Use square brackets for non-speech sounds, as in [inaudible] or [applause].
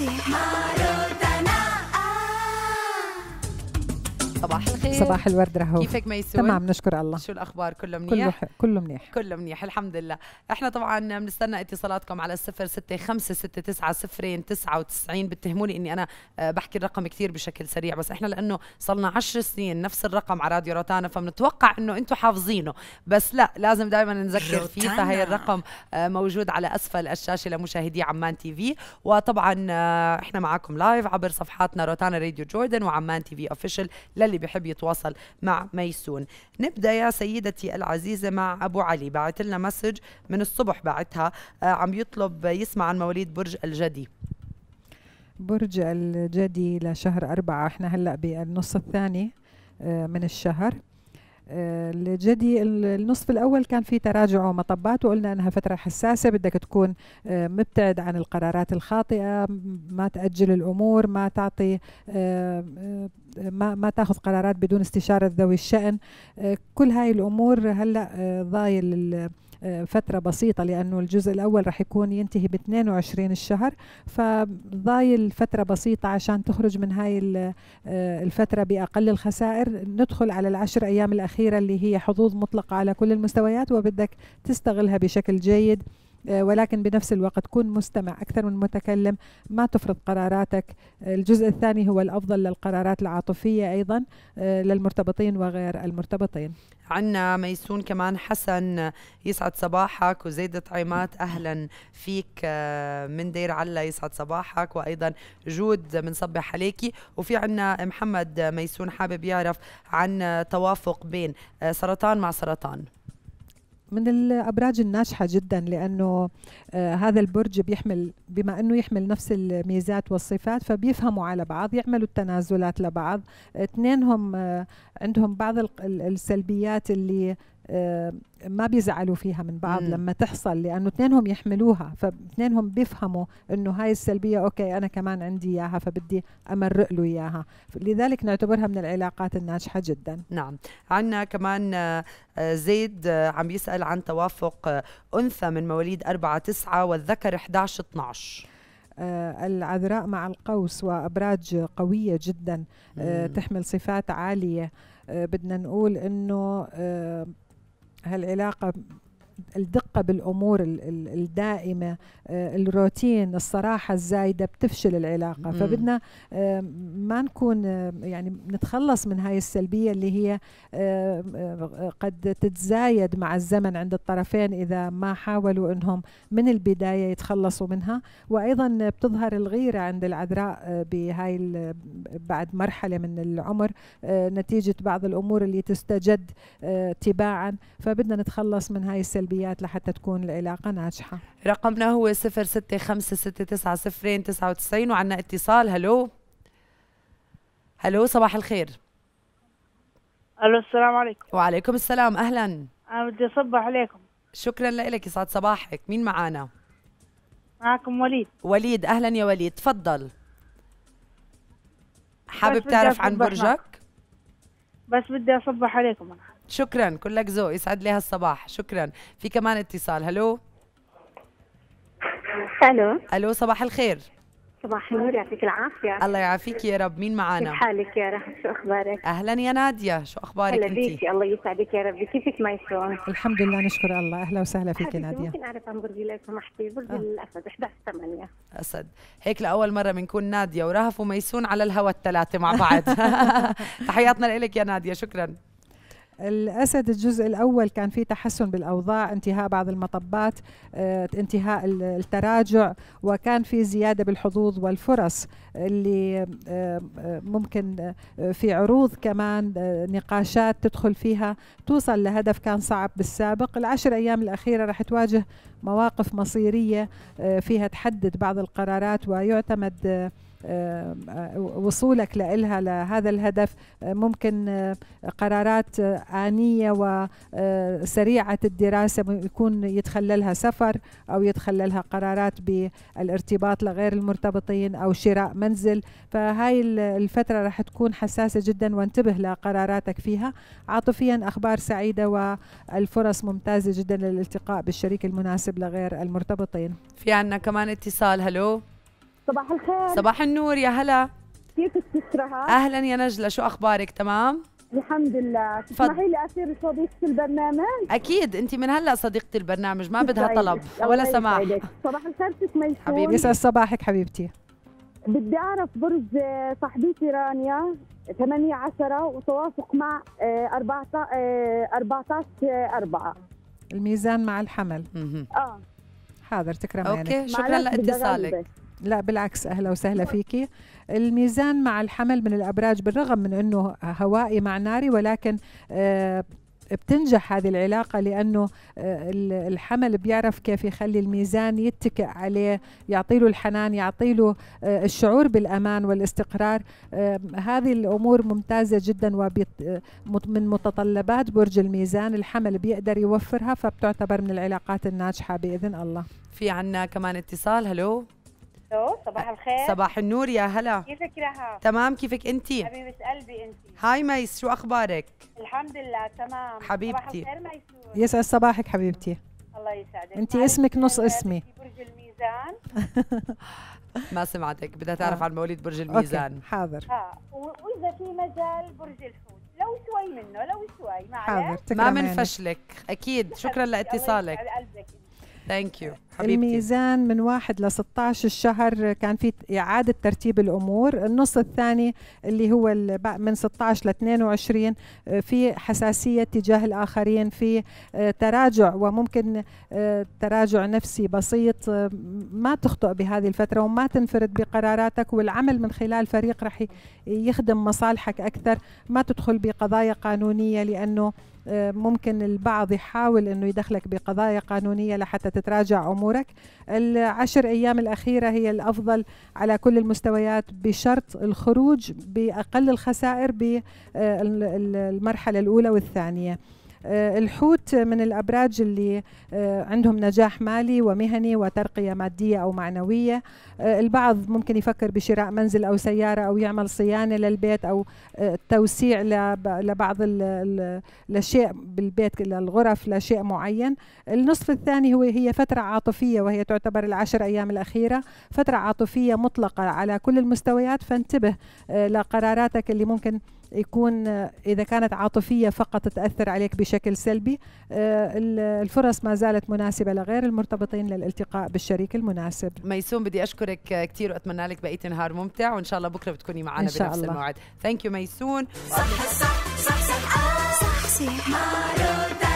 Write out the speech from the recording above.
see. صباح الخير صباح الورد رهو كيفك ميسون تمام نشكر الله شو الاخبار كله منيح كله, كله منيح كله منيح الحمد لله احنا طبعا بنستنى اتصالاتكم على 0656690299 بتهموني اني انا آه، بحكي الرقم كثير بشكل سريع بس احنا لانه صلنا 10 سنين نفس الرقم على راديو روتانا فبنتوقع انه انتم حافظينه بس لا لازم دائما نذكر فيه فهي الرقم آه، موجود على اسفل الشاشه لمشاهدي عمان تي في وطبعا آه، احنا معاكم لايف عبر صفحاتنا روتانا راديو جوردن وعمان تي في اوفيشال اللي بيحب يتواصل مع ميسون نبدا يا سيدتي العزيزه مع ابو علي بعت لنا مسج من الصبح بعتها آه، عم يطلب يسمع عن مواليد برج الجدي برج الجدي لشهر أربعة احنا هلأ بالنص الثاني آه، من الشهر الجدي النصف الاول كان في تراجع ومطبات وقلنا انها فتره حساسه بدك تكون آه، مبتعد عن القرارات الخاطئه ما تاجل الامور ما تعطي آه، آه، ما ما تاخذ قرارات بدون استشاره ذوي الشان كل هاي الامور هلا ضايل فترة بسيطة لأنه الجزء الأول رح يكون ينتهي ب 22 الشهر فضايل فترة بسيطة عشان تخرج من هاي آه، الفترة بأقل الخسائر ندخل على العشر أيام الأخيرة اللي هي حظوظ مطلقة على كل المستويات وبدك تستغلها بشكل جيد آه، ولكن بنفس الوقت كن مستمع أكثر من متكلم ما تفرض قراراتك آه، الجزء الثاني هو الأفضل للقرارات العاطفية أيضا آه، للمرتبطين وغير المرتبطين عنا ميسون كمان حسن يسعد صباحك وزيدة عيمات أهلا فيك من دير علا يسعد صباحك وأيضا جود بنصبح عليكي وفي عنا محمد ميسون حابب يعرف عن توافق بين سرطان مع سرطان من الابراج الناجحه جدا لانه آه، هذا البرج بيحمل بما انه يحمل نفس الميزات والصفات فبيفهموا على بعض يعملوا التنازلات لبعض اثنينهم آه، عندهم بعض السلبيات اللي ما بيزعلوا فيها من بعض مم. لما تحصل لانه اثنينهم يحملوها فاثنينهم بيفهموا انه هاي السلبيه اوكي انا كمان عندي اياها فبدي امرق له اياها لذلك نعتبرها من العلاقات الناجحه جدا نعم عندنا كمان آه، زيد آه، عم يسال عن توافق آه، انثى من مواليد 4 9 والذكر 11 12 العذراء مع القوس وابراج قويه جدا تحمل صفات عاليه بدنا نقول انه هالعلاقة الدقة بالأمور الدائمة آه، الروتين الصراحة الزايدة بتفشل العلاقة فبدنا آه، ما نكون آه، يعني نتخلص من هاي السلبية اللي هي قد تتزايد مع الزمن عند الطرفين إذا ما حاولوا أنهم من البداية يتخلصوا منها وأيضا بتظهر الغيرة عند العذراء بهاي بعد مرحلة من العمر نتيجة بعض الأمور اللي تستجد تباعا فبدنا نتخلص من هاي السلبية السلبيات لحتى تكون العلاقة ناجحة رقمنا هو 0656900299 وعنا اتصال هلو هلو صباح الخير الو السلام عليكم وعليكم السلام اهلا انا بدي اصبح عليكم شكرا لك يسعد صباحك مين معانا معكم وليد وليد اهلا يا وليد تفضل حابب تعرف عن برجك بس بدي اصبح عليكم أنا. شكرا كلك ذوق يسعد لي هالصباح شكرا في كمان اتصال هلو الو الو صباح الخير صباح النور يعطيك العافية الله يعافيك يا رب مين معانا؟ كيف حالك يا رب شو أخبارك؟ أهلا يا نادية شو أخبارك أنت؟ بيكي الله يسعدك يا ربي كيفك يسون الحمد لله نشكر الله أهلا وسهلا فيك يا نادية ممكن أعرف عن برجي لو سمحتي برج آه. الأسد 11 8 أسد هيك لأول مرة بنكون نادية ورهف وميسون على الهوا الثلاثة مع بعض [laughs] [laughs] تحياتنا لك يا نادية شكرا الأسد الجزء الأول كان في تحسن بالأوضاع انتهاء بعض المطبات آه، انتهاء التراجع وكان في زيادة بالحظوظ والفرص اللي آه، آه، ممكن في عروض كمان نقاشات تدخل فيها توصل لهدف كان صعب بالسابق العشر أيام الأخيرة رح تواجه مواقف مصيرية فيها تحدد بعض القرارات ويعتمد آه، آه، وصولك لإلها لهذا الهدف آه، ممكن قرارات آنية وسريعة الدراسة يكون يتخللها سفر أو يتخللها قرارات بالارتباط لغير المرتبطين أو شراء منزل فهاي الفترة راح تكون حساسة جدا وانتبه لقراراتك فيها عاطفيا أخبار سعيدة والفرص ممتازة جدا للالتقاء بالشريك المناسب لغير المرتبطين في عنا كمان اتصال هلو صباح الخير صباح النور يا هلا كيفك تسرها؟ اهلا يا نجله شو اخبارك تمام؟ الحمد لله تسمحي لي اصير صديقه البرنامج اكيد انت من هلا صديقه البرنامج ما بدها طيب، طلب ولا سماح صباح الخير كيف ما حبيبي يسعد صباحك حبيبتي بدي اعرف برج آه، صاحبتي رانيا 8 10 وتوافق مع 14 آه، 4 آه، الميزان مع الحمل اه حاضر تكرم عينك اوكي شكرا لاتصالك لا بالعكس اهلا وسهلا فيكي الميزان مع الحمل من الابراج بالرغم من انه هوائي مع ناري ولكن آه، بتنجح هذه العلاقه لانه آه، الحمل بيعرف كيف يخلي الميزان يتكئ عليه يعطي له الحنان يعطي له آه، الشعور بالامان والاستقرار هذه الامور ممتازه جدا ومن متطلبات برج الميزان الحمل بيقدر يوفرها فبتعتبر من العلاقات الناجحه باذن الله في عنا كمان اتصال هلو صباح الخير صباح النور يا هلا كيفك رها؟ تمام كيفك انت؟ حبيبة قلبي انت هاي ميس شو اخبارك؟ الحمد لله تمام حبيبتي صباح الخير ميسون يسعد صباحك حبيبتي الله يسعدك انت اسمك نص اسمي برج الميزان [laughs] ما سمعتك بدها تعرف آه. عن مواليد برج الميزان أوكي. حاضر اه واذا في مجال برج الحوت لو شوي منه لو شوي ما حاضر ما منفشلك اكيد شكرا لاتصالك Thank you. الميزان من واحد ل 16 الشهر كان في إعادة ترتيب الأمور النص الثاني اللي هو من 16 ل 22 آه، في حساسية تجاه الآخرين في آه، تراجع وممكن آه، تراجع نفسي بسيط ما تخطئ بهذه الفترة وما تنفرد بقراراتك والعمل من خلال فريق رح يخدم مصالحك أكثر ما تدخل بقضايا قانونية لأنه آه، ممكن البعض يحاول انه يدخلك بقضايا قانونيه لحتى تتراجع امورك العشر ايام الاخيره هي الافضل على كل المستويات بشرط الخروج باقل الخسائر بالمرحله الاولى والثانيه آه، الحوت من الأبراج اللي آه، عندهم نجاح مالي ومهني وترقية مادية أو معنوية آه، البعض ممكن يفكر بشراء منزل أو سيارة أو يعمل صيانة للبيت أو توسيع لبعض الأشياء بالبيت للغرف لشيء معين النصف الثاني هو هي فترة عاطفية وهي تعتبر العشر أيام الأخيرة فترة عاطفية مطلقة على كل المستويات فانتبه لقراراتك اللي ممكن يكون إذا كانت عاطفية فقط تأثر عليك بشكل سلبي الفرص ما زالت مناسبة لغير المرتبطين للالتقاء بالشريك المناسب ميسوم بدي أشكرك كثير وأتمنى لك بقية نهار ممتع وإن شاء الله بكرة بتكوني معنا بنفس الله. الموعد ثانك يو ميسون صح صح صح صح, صح, صح, صح, صح, صح, صح, صح, صح, صح, صح